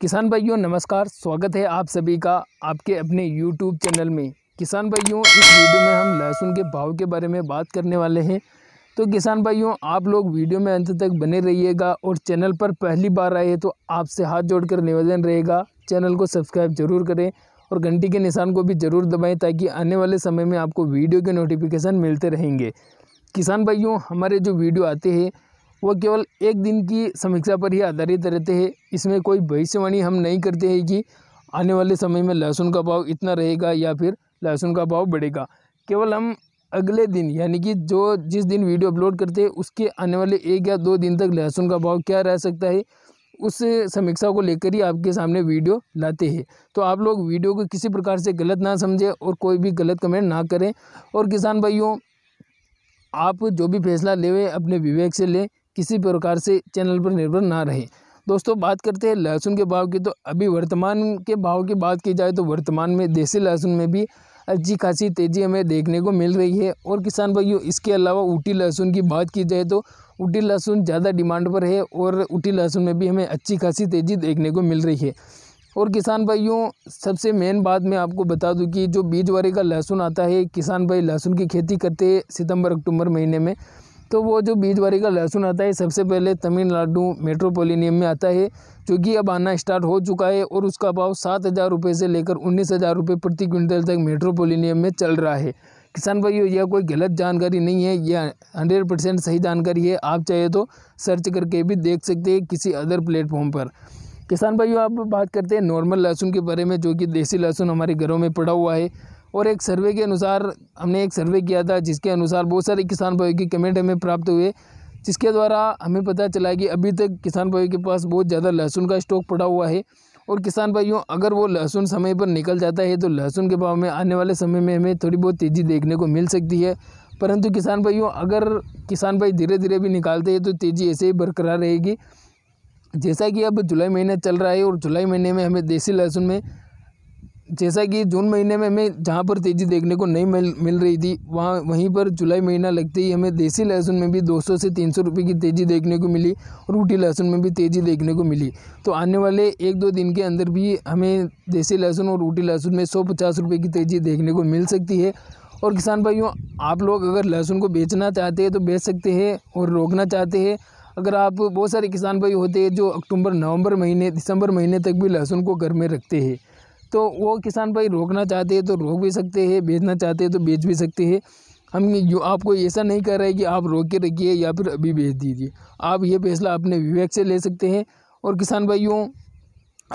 किसान भाइयों नमस्कार स्वागत है आप सभी का आपके अपने यूट्यूब चैनल में किसान भाइयों इस वीडियो में हम लहसुन के भाव के बारे में बात करने वाले हैं तो किसान भाइयों आप लोग वीडियो में अंत तक बने रहिएगा और चैनल पर पहली बार आए तो आपसे हाथ जोड़कर निवेदन रहेगा चैनल को सब्सक्राइब जरूर करें और घंटी के निशान को भी ज़रूर दबाएँ ताकि आने वाले समय में आपको वीडियो के नोटिफिकेशन मिलते रहेंगे किसान भाइयों हमारे जो वीडियो आते हैं वह केवल एक दिन की समीक्षा पर ही आधारित रहते हैं इसमें कोई भविष्यवाणी हम नहीं करते हैं कि आने वाले समय में लहसुन का भाव इतना रहेगा या फिर लहसुन का भाव बढ़ेगा केवल हम अगले दिन यानी कि जो जिस दिन वीडियो अपलोड करते हैं उसके आने वाले एक या दो दिन तक लहसुन का भाव क्या रह सकता है उस समीक्षा को लेकर ही आपके सामने वीडियो लाते हैं तो आप लोग वीडियो को किसी प्रकार से गलत ना समझें और कोई भी गलत कमेंट ना करें और किसान भाइयों आप जो भी फैसला ले अपने विवेक से लें किसी प्रकार से चैनल पर निर्भर ना रहे दोस्तों बात करते हैं लहसुन के भाव की तो अभी वर्तमान के भाव की बात की जाए तो वर्तमान में देसी लहसुन में भी अच्छी खासी तेज़ी हमें देखने को मिल रही है और किसान भाइयों इसके अलावा ऊटी लहसुन की बात की जाए तो ऊटी लहसुन ज़्यादा डिमांड पर है और ऊटी लहसुन में भी हमें अच्छी खासी तेज़ी देखने को मिल रही है और किसान भाइयों सबसे मेन बात मैं आपको बता दूं कि जो बीज वारे का लहसुन आता है किसान भाई लहसुन की खेती करते हैं सितंबर अक्टूबर महीने में तो वो जो बीज बारी का लहसुन आता है सबसे पहले तमिलनाडु मेट्रोपोलिनियम में आता है जो कि अब आना स्टार्ट हो चुका है और उसका भाव सात हज़ार रुपये से लेकर उन्नीस हज़ार रुपये प्रति क्विंटल तक मेट्रोपोलिनियम में चल रहा है किसान भाइयों यह कोई गलत जानकारी नहीं है यह हंड्रेड परसेंट सही जानकारी है आप चाहे तो सर्च करके भी देख सकते हैं किसी अदर प्लेटफॉर्म पर किसान भाइयों आप बात करते हैं नॉर्मल लहसुन के बारे में जो कि देसी लहसुन हमारे घरों में पड़ा हुआ है और एक सर्वे के अनुसार हमने एक सर्वे किया था जिसके अनुसार बहुत सारे किसान भाइयों के कमेंट हमें प्राप्त हुए जिसके द्वारा हमें पता चला कि अभी तक किसान भाइयों के पास बहुत ज़्यादा लहसुन का स्टॉक पड़ा हुआ है और किसान भाइयों अगर वो लहसुन समय पर निकल जाता है तो लहसुन के भाव में आने वाले समय में हमें थोड़ी बहुत तेज़ी देखने को मिल सकती है परंतु किसान भाइयों अगर किसान भाई धीरे धीरे भी निकालते हैं तो तेज़ी ऐसे ही बरकरार रहेगी जैसा कि अब जुलाई महीना चल रहा है और जुलाई महीने में हमें देसी लहसुन में जैसा कि जून महीने में हमें जहाँ पर तेज़ी देखने को नहीं मिल मिल रही थी वहाँ वहीं पर जुलाई महीना लगते ही हमें देसी लहसुन में भी 200 से 300 रुपए की तेज़ी देखने को मिली रूटी लहसुन में भी तेज़ी देखने को मिली तो आने वाले एक दो दिन के अंदर भी हमें देसी लहसुन और रूटी लहसुन में सौ पचास रुपये की तेज़ी देखने को मिल सकती है और किसान भाइयों आप लोग अगर लहसुन को बेचना चाहते हैं तो बेच सकते हैं और रोकना चाहते हैं अगर आप बहुत सारे किसान भाई होते हैं जो अक्टूबर नवंबर महीने दिसंबर महीने तक भी लहसुन को घर में रखते हैं तो वो किसान भाई रोकना चाहते हैं तो रोक भी सकते हैं बेचना चाहते हैं तो बेच भी सकते हैं हम जो आपको ऐसा नहीं कर रहे कि आप रोक के रखिए या फिर अभी बेच दीजिए आप ये फैसला अपने विवेक से ले सकते हैं और किसान भाइयों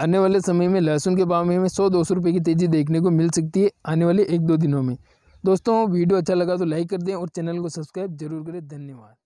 आने वाले समय में लहसुन के भाव में हमें सौ दो सौ रुपये की तेज़ी देखने को मिल सकती है आने वाले एक दो दिनों में दोस्तों वीडियो अच्छा लगा तो लाइक कर दें और चैनल को सब्सक्राइब जरूर करें धन्यवाद